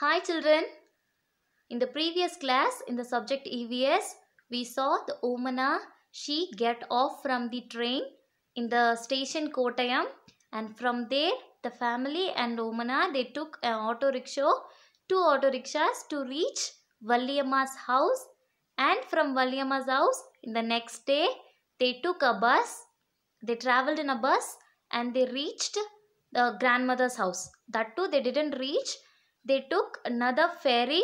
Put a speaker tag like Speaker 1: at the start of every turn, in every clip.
Speaker 1: Hi children. In the previous class, in the subject EVS, we saw the Omana, she get off from the train in the station Kottayam and from there the family and Omana, they took an auto rickshaw, two auto rickshaws to reach Valliyamma's house and from Valliyamma's house in the next day they took a bus, they traveled in a bus and they reached the grandmother's house. That too they didn't reach they took another ferry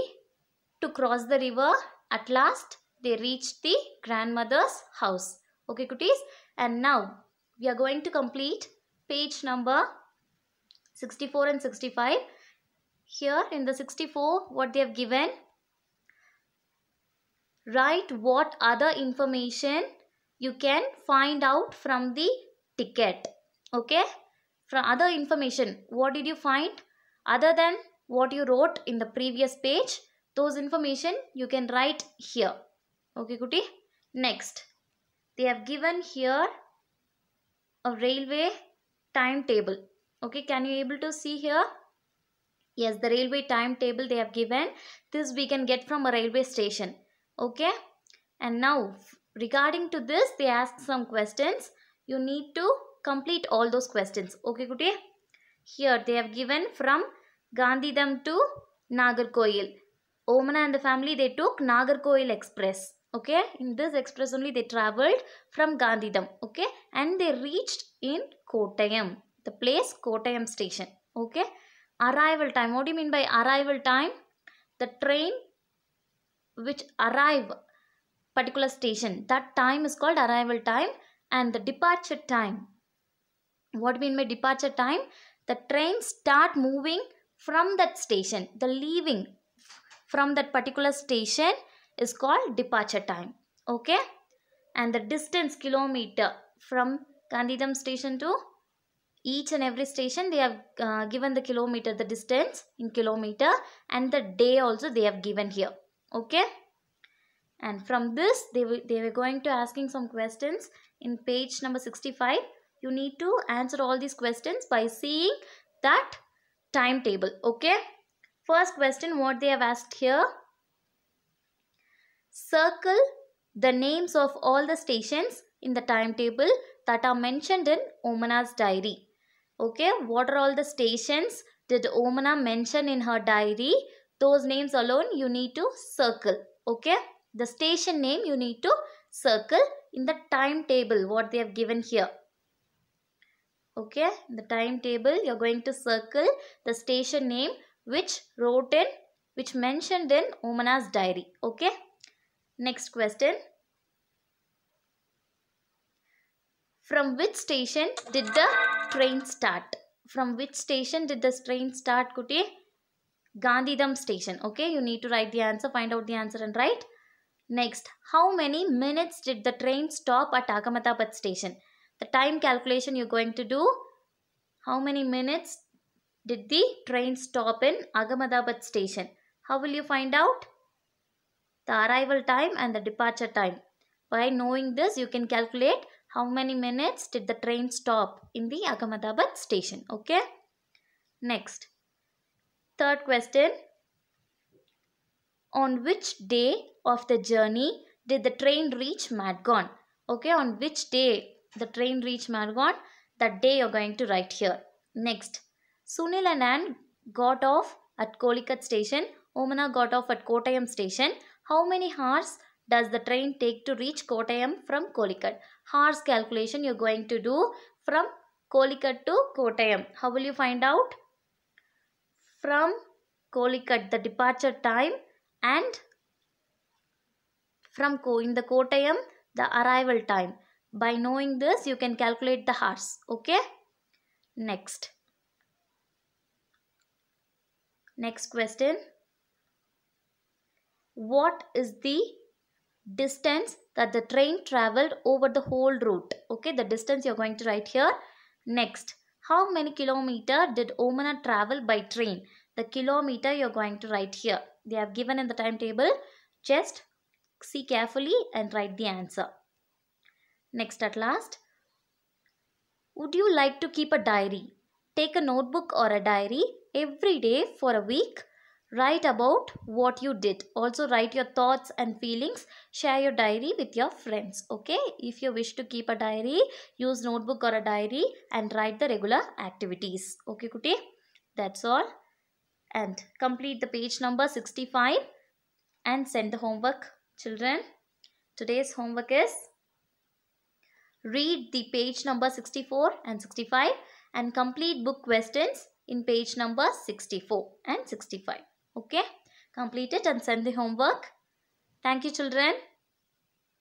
Speaker 1: to cross the river. At last, they reached the grandmother's house. Okay, cuties? And now, we are going to complete page number 64 and 65. Here in the 64, what they have given? Write what other information you can find out from the ticket. Okay? From other information, what did you find? Other than what you wrote in the previous page those information you can write here okay goody next they have given here a railway timetable okay can you able to see here yes the railway timetable they have given this we can get from a railway station okay and now regarding to this they ask some questions you need to complete all those questions okay goody here they have given from Gandhidham to Nagarkoil. Omana and the family they took Nagarkoil Express. Okay, in this express only they traveled from Gandhidham. Okay, and they reached in Kottayam, the place Kottayam station. Okay, arrival time. What do you mean by arrival time? The train which arrive particular station that time is called arrival time and the departure time. What do you mean by departure time? The train start moving from that station, the leaving from that particular station is called departure time. Okay. And the distance kilometer from Gandhidham station to each and every station they have uh, given the kilometer the distance in kilometer and the day also they have given here okay and from this they they were going to asking some questions in page number 65 you need to answer all these questions by seeing that timetable. Okay. First question what they have asked here. Circle the names of all the stations in the timetable that are mentioned in Omana's diary. Okay. What are all the stations did Omana mention in her diary? Those names alone you need to circle. Okay. The station name you need to circle in the timetable what they have given here. Okay, in the timetable, you're going to circle the station name which wrote in, which mentioned in Omana's diary. Okay, next question. From which station did the train start? From which station did the train start, Kuti? Gandhidham station. Okay, you need to write the answer, find out the answer and write. Next, how many minutes did the train stop at Agamatabat station? the time calculation you're going to do. How many minutes did the train stop in Ahmedabad station? How will you find out? The arrival time and the departure time. By knowing this, you can calculate how many minutes did the train stop in the Ahmedabad station. Okay. Next. Third question. On which day of the journey did the train reach Madgon? Okay, on which day the train reached Margon that day you're going to write here. Next, Sunil and Ann got off at Kolikat station. Omana got off at Kottayam station. How many hours does the train take to reach Kottayam from Kolikat? Hours calculation you're going to do from Kolikat to Kottayam. How will you find out? From Kolikat, the departure time and from in the Kottayam, the arrival time. By knowing this, you can calculate the hours. Okay. Next. Next question. What is the distance that the train traveled over the whole route? Okay, the distance you're going to write here. Next, how many kilometer did Omana travel by train? The kilometer you're going to write here. They have given in the timetable. Just see carefully and write the answer. Next at last, would you like to keep a diary? Take a notebook or a diary every day for a week. Write about what you did. Also write your thoughts and feelings. Share your diary with your friends. Okay. If you wish to keep a diary, use notebook or a diary and write the regular activities. Okay, Kuti. That's all. And complete the page number 65 and send the homework, children. Today's homework is Read the page number 64 and 65 and complete book questions in page number 64 and 65. Okay? Complete it and send the homework. Thank you children.